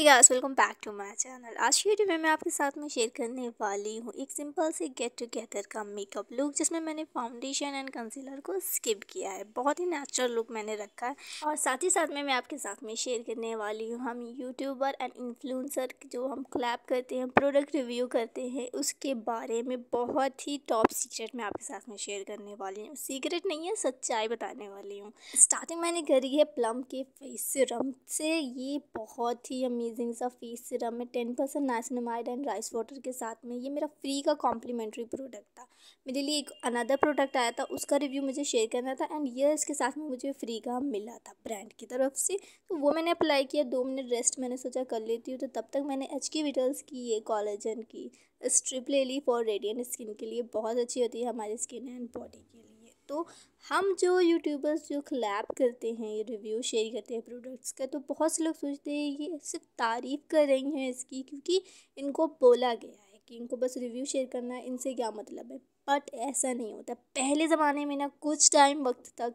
hey guys, welcome back to my आज की video में मैं आपके साथ में शेयर करने वाली हूँ एक सिंपल से गेट टुगेदर का मेकअप लुक जिसमें मैंने फाउंडेशन एंड कंसीलर को स्किप किया है बहुत ही नेचुरल लुक मैंने रखा है और साथ ही साथ में मैं आपके साथ में शेयर करने वाली हूँ हम यूट्यूबर एंड इन्फ्लुंसर जो हम क्लैप करते हैं प्रोडक्ट रिव्यू करते हैं उसके बारे में बहुत ही टॉप सीक्रेट मैं आपके साथ में शेयर करने वाली हूँ सीक्रेट नहीं है सच्चाई बताने वाली हूँ स्टार्टिंग मैंने करी है प्लम के फेस सिरम से ये बहुत ही अमीर अमेजिंग सा फेस सिरम है ten percent niacinamide and rice water के साथ में ये मेरा फ्री का कॉम्प्लीमेंट्री प्रोडक्ट था मेरे लिए एक अनदर प्रोडक्ट आया था उसका रिव्यू मुझे शेयर करना था एंड ये इसके साथ में मुझे फ्री का मिला था ब्रांड की तरफ से तो वो मैंने अप्लाई किया दो मिनट रेस्ट मैंने सोचा कर लेती हूँ तो तब तक मैंने एच के विटल्स की ये कॉलेजन की स्ट्रिप ले ली फॉर रेडियंट स्किन के लिए बहुत अच्छी होती है हमारी स्किन एंड बॉडी के लिए तो हम जो यूट्यूबर्स जो खिलाब करते हैं ये रिव्यू शेयर करते हैं प्रोडक्ट्स का तो बहुत से लोग सोचते हैं ये सिर्फ तारीफ़ कर रही हैं इसकी क्योंकि इनको बोला गया है कि इनको बस रिव्यू शेयर करना है इनसे क्या मतलब है बट ऐसा नहीं होता पहले ज़माने में ना कुछ टाइम वक्त तक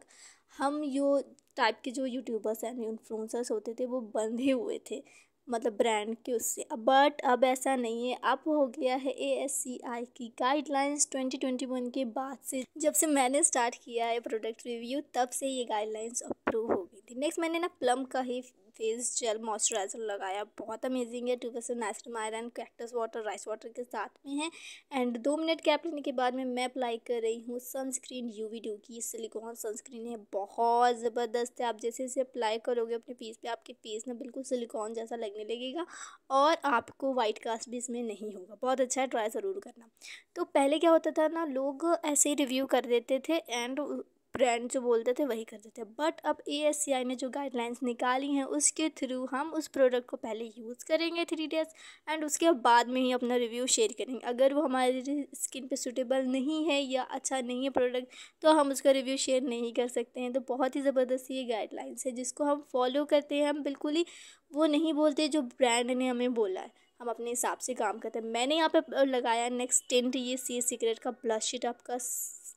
हम यो टाइप के जो यूट्यूबर्स एंड इन्फ्लुएंसर्स होते थे वो बंधे हुए थे मतलब ब्रांड के उससे बट अब ऐसा नहीं है अब हो गया है ए एस सी आई की गाइडलाइंस ट्वेंटी ट्वेंटी वन के बाद से जब से मैंने स्टार्ट किया है प्रोडक्ट रिव्यू तब से ये गाइडलाइंस अप्रूव हो गई थी नेक्स्ट मैंने ना प्लम का ही फेस जेल मॉइस्चराइज़र लगाया बहुत अमेजिंग है टू परसेंट नाइस्ट्रम iron cactus water rice water के साथ में है एंड दो मिनट गैप लेने के बाद में मैं अप्लाई कर रही हूँ सनस्क्रीन यू वी डू की सिलिकॉन सनस्क्रीन है बहुत ज़बरदस्त है आप जैसे जैसे अप्लाई करोगे अपने पीस पे आपके फेस ना बिल्कुल सिलिकॉन जैसा लगने लगेगा और आपको वाइट कास्ट भी इसमें नहीं होगा बहुत अच्छा है ट्राई ज़रूर करना तो पहले क्या होता था ना लोग ऐसे ही रिव्यू कर देते थे एंड ब्रांड जो बोलते थे वही करते थे बट अब ए ने जो गाइडलाइंस निकाली हैं उसके थ्रू हम उस प्रोडक्ट को पहले यूज़ करेंगे थ्री डेज एंड उसके बाद में ही अपना रिव्यू शेयर करेंगे अगर वो हमारी स्किन पे सूटेबल नहीं है या अच्छा नहीं है प्रोडक्ट तो हम उसका रिव्यू शेयर नहीं कर सकते हैं तो बहुत ही ज़बरदस्त ये गाइडलाइंस है जिसको हम फॉलो करते हैं हम बिल्कुल ही वो नहीं बोलते जो ब्रांड ने हमें बोला है हम अपने हिसाब से काम करते हैं मैंने यहाँ पे लगाया नेक्स्ट टेंट ये सी सीक्रेट का ब्लश शीट आपका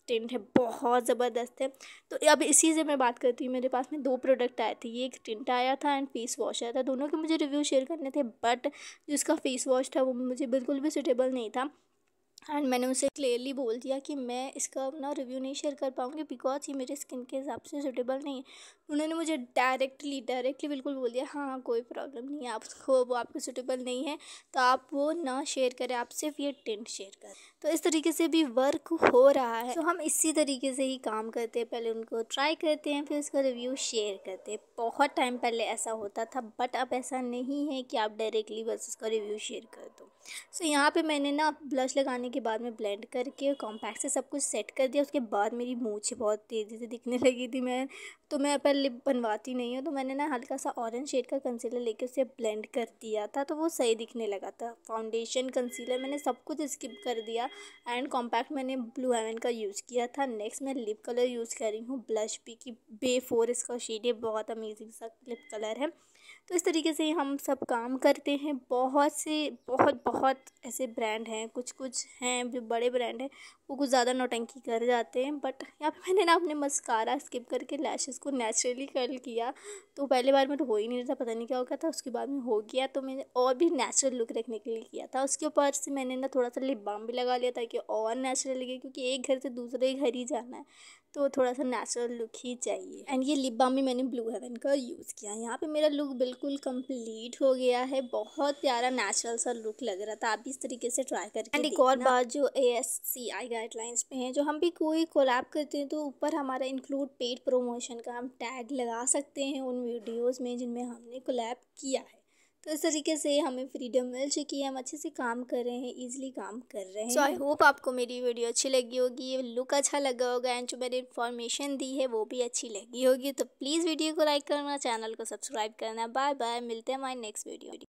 टेंट है बहुत ज़बरदस्त है तो अब इसी से मैं बात करती हूँ मेरे पास में दो प्रोडक्ट आए थे ये एक टेंट आया था एंड फेस वॉश आया था दोनों के मुझे रिव्यू शेयर करने थे बट जो इसका फेस वॉश था वो मुझे बिल्कुल भी सुटेबल नहीं था एंड मैंने उसे क्लियरली बोल दिया कि मैं इसका अपना रिव्यू नहीं शेयर कर पाऊँगी बिकॉज ये मेरे स्किन के हिसाब से सूटेबल नहीं है उन्होंने मुझे डायरेक्टली डायरेक्टली बिल्कुल बोल दिया हाँ कोई प्रॉब्लम नहीं है आपको वो आपको सूटेबल नहीं है तो आप वो ना शेयर करें आप सिर्फ ये टेंट शेयर करें तो इस तरीके से भी वर्क हो रहा है तो हम इसी तरीके से ही काम करते हैं पहले उनको ट्राई करते हैं फिर उसका रिव्यू शेयर करते हैं बहुत टाइम पहले ऐसा होता था बट अब ऐसा नहीं है कि आप डायरेक्टली बस उसका रिव्यू शेयर कर दो सो so, यहाँ पर मैंने ना ब्लश लगाने के उसके बाद मैं ब्लेंड करके कॉम्पैक्ट से सब कुछ सेट कर दिया उसके बाद मेरी मूछ बहुत तेज़ी से दिखने लगी थी मैं तो मैं अपन लिप बनवाती नहीं हूँ तो मैंने ना हल्का सा ऑरेंज शेड का कंसीलर लेके उसे ब्लेंड कर दिया था तो वो सही दिखने लगा था फाउंडेशन कंसीलर मैंने सब कुछ स्किप कर दिया एंड कॉम्पैक्ट मैंने ब्लू एवन का यूज़ किया था नेक्स्ट मैं लिप कलर यूज़ कर रही हूँ ब्लश पी की बे फोर इसका शेड है बहुत अमेजिंग सा लिप कलर है तो इस तरीके से हम सब काम करते हैं बहुत से बहुत बहुत ऐसे ब्रांड हैं कुछ कुछ हैं जो बड़े ब्रांड हैं वो कुछ ज़्यादा नोटंकी कर जाते हैं बट यहाँ पे मैंने ना अपने मस्कारा स्किप करके लैशेस को नेचुरली कर्ल किया तो पहले बार में तो हो ही नहीं था पता नहीं क्या हो गया था उसके बाद में हो गया तो मैंने और भी नेचुरल लुक रखने के लिए किया था उसके ऊपर से मैंने ना थोड़ा सा लिप बाम भी लगा लिया ताकि और नेचुरल लगे क्योंकि एक घर से दूसरे घर ही जाना है तो थोड़ा सा नेचुरल लुक ही चाहिए एंड ये लिप बाम भी मैंने ब्लू हेवन का यूज़ किया यहाँ पे मेरा लुक बिल्कुल कंप्लीट हो गया है बहुत प्यारा नेचुरल सा लुक लग रहा था आप भी इस तरीके से ट्राई करके एंड एक और बात जो A S C I guidelines पे हैं जो हम भी कोई कोलैब करते हैं तो ऊपर हमारा इंक्लूड पेड प्रोमोशन का हम टैग लगा सकते हैं उन वीडियोज़ में जिनमें हमने कोलैब किया है तो इस तरीके से हमें फ्रीडम मिल चुकी है हम अच्छे से काम कर रहे हैं इजीली काम कर रहे हैं सो आई होप आपको मेरी वीडियो अच्छी लगी होगी लुक अच्छा लगा होगा एंड जो मैंने इन्फॉर्मेशन दी है वो भी अच्छी लगी होगी तो प्लीज़ वीडियो को लाइक करना चैनल को सब्सक्राइब करना बाय बाय मिलते हैं हमारे नेक्स्ट वीडियो